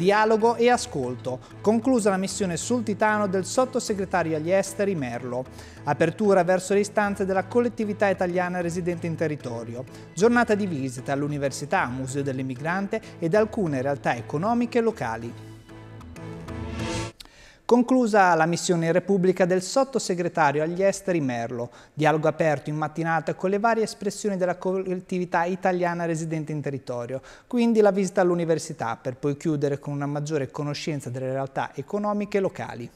dialogo e ascolto, conclusa la missione sul Titano del sottosegretario agli esteri Merlo. Apertura verso le istanze della collettività italiana residente in territorio. Giornata di visita all'università, Museo dell'Emigrante ed alcune realtà economiche locali. Conclusa la missione in Repubblica del sottosegretario agli esteri Merlo, dialogo aperto in mattinata con le varie espressioni della collettività italiana residente in territorio, quindi la visita all'università per poi chiudere con una maggiore conoscenza delle realtà economiche locali.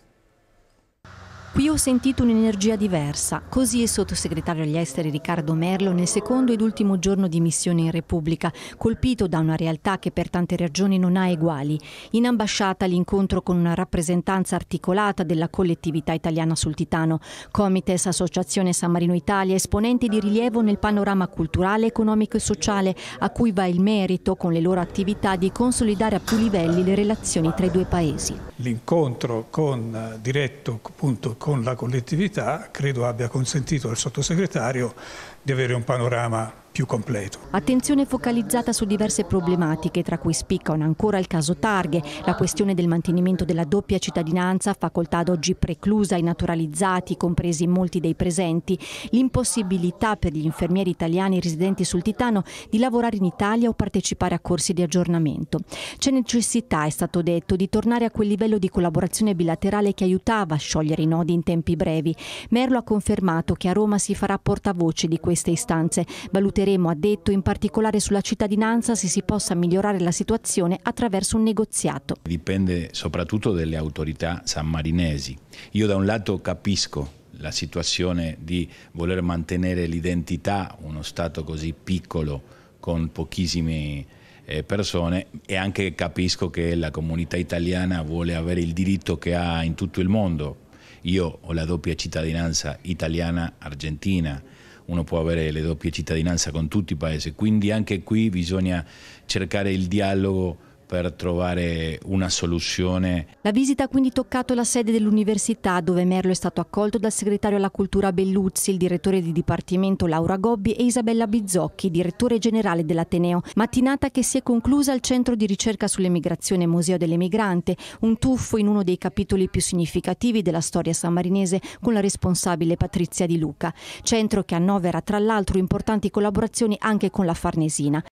Qui ho sentito un'energia diversa, così il sottosegretario agli esteri Riccardo Merlo nel secondo ed ultimo giorno di missione in Repubblica, colpito da una realtà che per tante ragioni non ha eguali. In ambasciata l'incontro con una rappresentanza articolata della collettività italiana sul Titano, Comites, Associazione San Marino Italia, esponenti di rilievo nel panorama culturale, economico e sociale, a cui va il merito con le loro attività di consolidare a più livelli le relazioni tra i due paesi. L'incontro con, eh, diretto appunto con la collettività credo abbia consentito al sottosegretario di avere un panorama più completo. Attenzione focalizzata su diverse problematiche, tra cui spiccano ancora il caso Targhe, la questione del mantenimento della doppia cittadinanza, facoltà ad oggi preclusa ai naturalizzati, compresi molti dei presenti, l'impossibilità per gli infermieri italiani residenti sul Titano di lavorare in Italia o partecipare a corsi di aggiornamento. C'è necessità, è stato detto, di tornare a quel livello di collaborazione bilaterale che aiutava a sciogliere i nodi in tempi brevi. Merlo ha confermato che a Roma si farà portavoce di queste istanze, valuterà Chiederemo, ha detto, in particolare sulla cittadinanza se si possa migliorare la situazione attraverso un negoziato. Dipende soprattutto dalle autorità sammarinesi. Io da un lato capisco la situazione di voler mantenere l'identità, uno Stato così piccolo con pochissime eh, persone e anche capisco che la comunità italiana vuole avere il diritto che ha in tutto il mondo. Io ho la doppia cittadinanza italiana-argentina, uno può avere le doppie cittadinanze con tutti i paesi, quindi anche qui bisogna cercare il dialogo per trovare una soluzione. La visita ha quindi toccato la sede dell'università dove Merlo è stato accolto dal segretario alla cultura Belluzzi, il direttore di dipartimento Laura Gobbi e Isabella Bizzocchi, direttore generale dell'Ateneo. Mattinata che si è conclusa al centro di ricerca sull'emigrazione Museo dell'Emigrante, un tuffo in uno dei capitoli più significativi della storia sammarinese con la responsabile Patrizia Di Luca, centro che annovera tra l'altro importanti collaborazioni anche con la Farnesina.